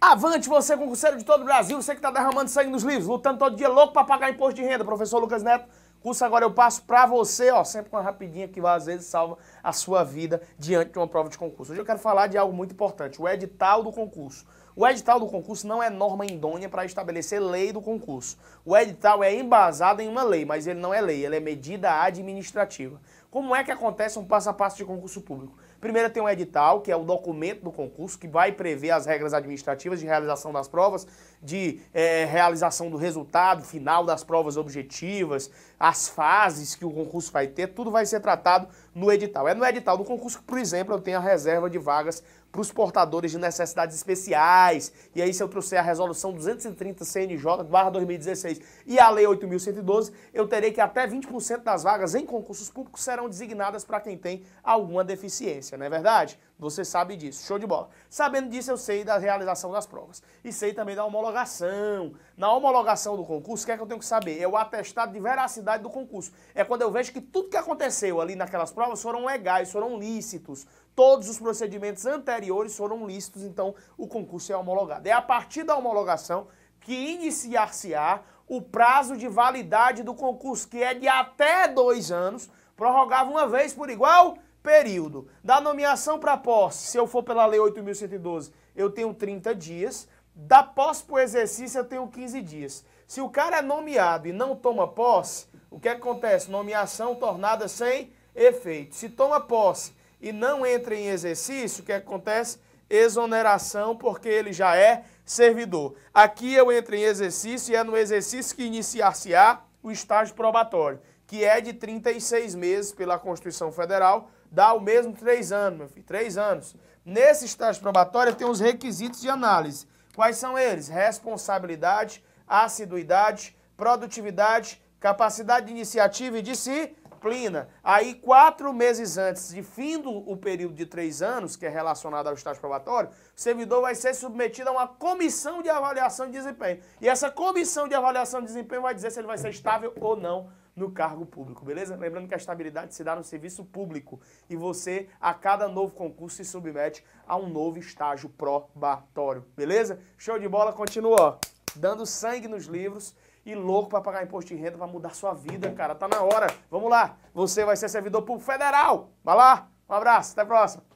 Avante você, concurseiro de todo o Brasil, você que está derramando sangue nos livros, lutando todo dia louco para pagar imposto de renda. Professor Lucas Neto, curso agora eu passo para você, ó, sempre com uma rapidinha que às vezes salva a sua vida diante de uma prova de concurso. Hoje eu quero falar de algo muito importante, o edital do concurso. O edital do concurso não é norma idônea para estabelecer lei do concurso. O edital é embasado em uma lei, mas ele não é lei, ele é medida administrativa. Como é que acontece um passo a passo de concurso público? Primeiro tem um edital, que é o documento do concurso, que vai prever as regras administrativas de realização das provas, de é, realização do resultado final das provas objetivas, as fases que o concurso vai ter, tudo vai ser tratado no edital. É no edital do concurso que, por exemplo, eu tenho a reserva de vagas para os portadores de necessidades especiais. E aí, se eu trouxer a resolução 230 CNJ 2016 e a Lei 8.112, eu terei que até 20% das vagas em concursos públicos serão designadas para quem tem alguma deficiência, não é verdade? Você sabe disso, show de bola. Sabendo disso, eu sei da realização das provas. E sei também da homologação. Na homologação do concurso, o que é que eu tenho que saber? É o atestado de veracidade do concurso. É quando eu vejo que tudo que aconteceu ali naquelas provas foram legais, foram lícitos, todos os procedimentos anteriores foram lícitos, então o concurso é homologado. É a partir da homologação que iniciar-se-á o prazo de validade do concurso, que é de até dois anos, prorrogava uma vez por igual período. Da nomeação para posse, se eu for pela Lei 8.112, eu tenho 30 dias. Da posse para o exercício, eu tenho 15 dias. Se o cara é nomeado e não toma posse, o que acontece? Nomeação tornada sem efeito. Se toma posse e não entra em exercício, o é que acontece? Exoneração, porque ele já é servidor. Aqui eu entro em exercício e é no exercício que iniciar-se-á o estágio probatório, que é de 36 meses pela Constituição Federal, dá o mesmo três anos, meu filho, três anos. Nesse estágio probatório tem os requisitos de análise. Quais são eles? Responsabilidade, assiduidade, produtividade, capacidade de iniciativa e de si disciplina, aí quatro meses antes de fim do o período de três anos, que é relacionado ao estágio probatório, o servidor vai ser submetido a uma comissão de avaliação de desempenho. E essa comissão de avaliação de desempenho vai dizer se ele vai ser estável ou não no cargo público, beleza? Lembrando que a estabilidade se dá no serviço público e você, a cada novo concurso, se submete a um novo estágio probatório, beleza? Show de bola, continua, dando sangue nos livros e louco para pagar imposto de renda para mudar sua vida, cara. Tá na hora. Vamos lá. Você vai ser servidor público federal. Vai lá. Um abraço. Até a próxima.